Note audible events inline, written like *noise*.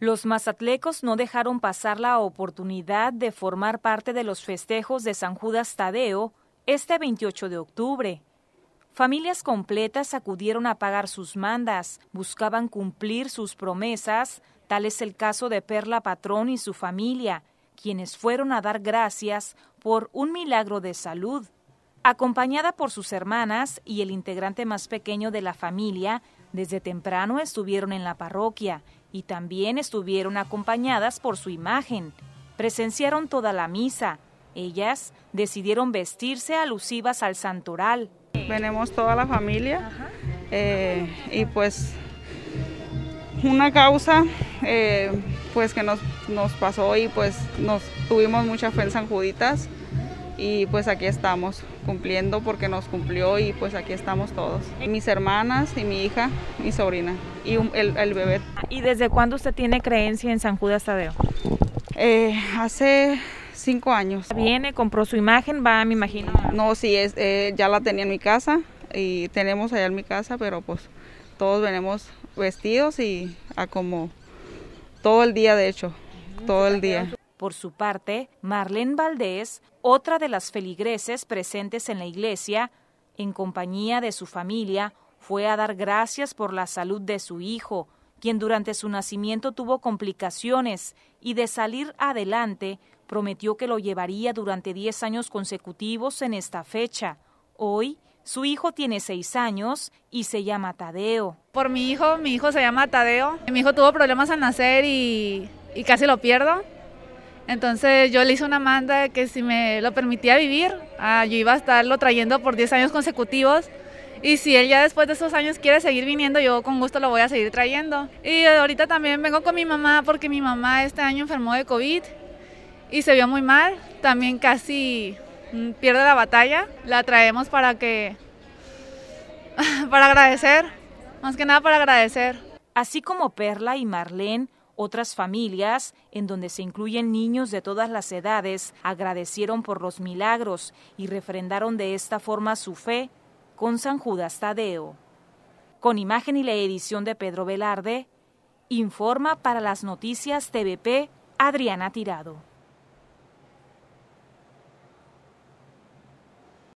Los mazatlecos no dejaron pasar la oportunidad de formar parte de los festejos de San Judas Tadeo este 28 de octubre. Familias completas acudieron a pagar sus mandas, buscaban cumplir sus promesas, tal es el caso de Perla Patrón y su familia, quienes fueron a dar gracias por un milagro de salud. Acompañada por sus hermanas y el integrante más pequeño de la familia, desde temprano estuvieron en la parroquia, y también estuvieron acompañadas por su imagen. Presenciaron toda la misa. Ellas decidieron vestirse alusivas al santoral. Venimos toda la familia eh, y pues una causa eh, pues que nos, pasó y pues nos tuvimos mucha fe en San Juditas y pues aquí estamos cumpliendo porque nos cumplió y pues aquí estamos todos. Mis hermanas y mi hija, mi sobrina y el, bebé. ¿Y desde cuándo usted tiene creencia en San Judas Tadeo? Eh, hace cinco años. Viene, compró su imagen, va, me imagino. No, sí, es, eh, ya la tenía en mi casa y tenemos allá en mi casa, pero pues todos venimos vestidos y a como todo el día, de hecho, todo el día. Por su parte, Marlene Valdés, otra de las feligreses presentes en la iglesia, en compañía de su familia, fue a dar gracias por la salud de su hijo, quien durante su nacimiento tuvo complicaciones y de salir adelante prometió que lo llevaría durante 10 años consecutivos en esta fecha. Hoy, su hijo tiene 6 años y se llama Tadeo. Por mi hijo, mi hijo se llama Tadeo. Mi hijo tuvo problemas al nacer y, y casi lo pierdo. Entonces yo le hice una manda que si me lo permitía vivir, ah, yo iba a estarlo trayendo por 10 años consecutivos. Y si él ya después de esos años quiere seguir viniendo, yo con gusto lo voy a seguir trayendo. Y ahorita también vengo con mi mamá porque mi mamá este año enfermó de COVID y se vio muy mal. También casi mm, pierde la batalla. La traemos para que... *laughs* para agradecer. Más que nada para agradecer. Así como Perla y Marlene, otras familias, en donde se incluyen niños de todas las edades, agradecieron por los milagros y refrendaron de esta forma su fe con San Judas Tadeo. Con imagen y la edición de Pedro Velarde, informa para las noticias TVP Adriana Tirado.